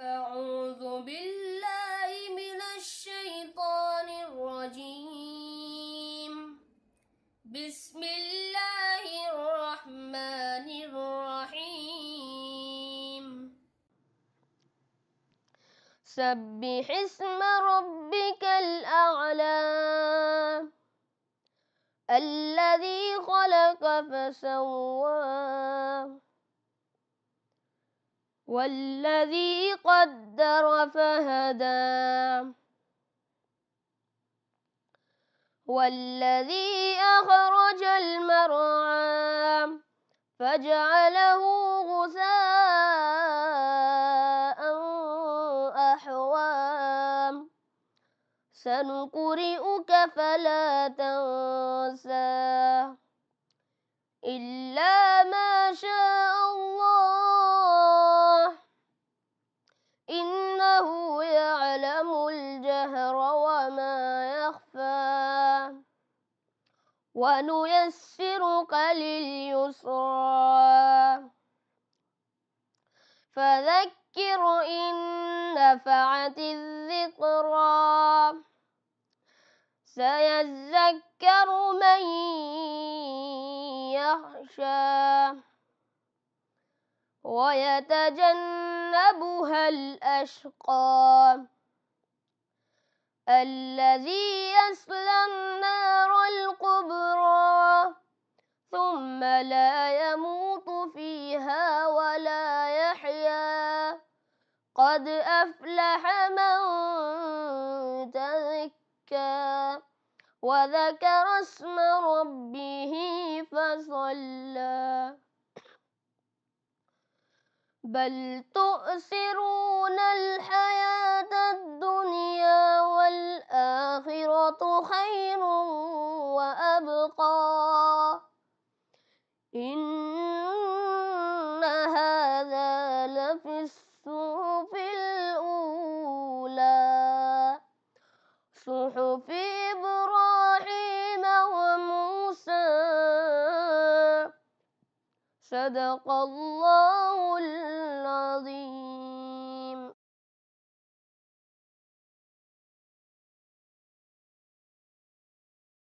أعوذ بالله من الشيطان الرجيم بسم الله الرحمن الرحيم سبح اسم ربك الأعلى الذي خلق فسواه والذي قدر فهدى والذي أخرج المرعى فجعله غثاء أحوام سنقرئك فلا ونيسرك لليسرى فذكر إن نفعت الذكرى سيذكر من يخشى ويتجنبها الأشقى الذي يصلى النار ثم لا يموت فيها ولا يحيا قد أفلح من تذكى وذكر اسم ربه فصلى بل تؤثرون الحياة إن هذا لفي الصحف الأولى صحف إبراهيم وموسى صدق الله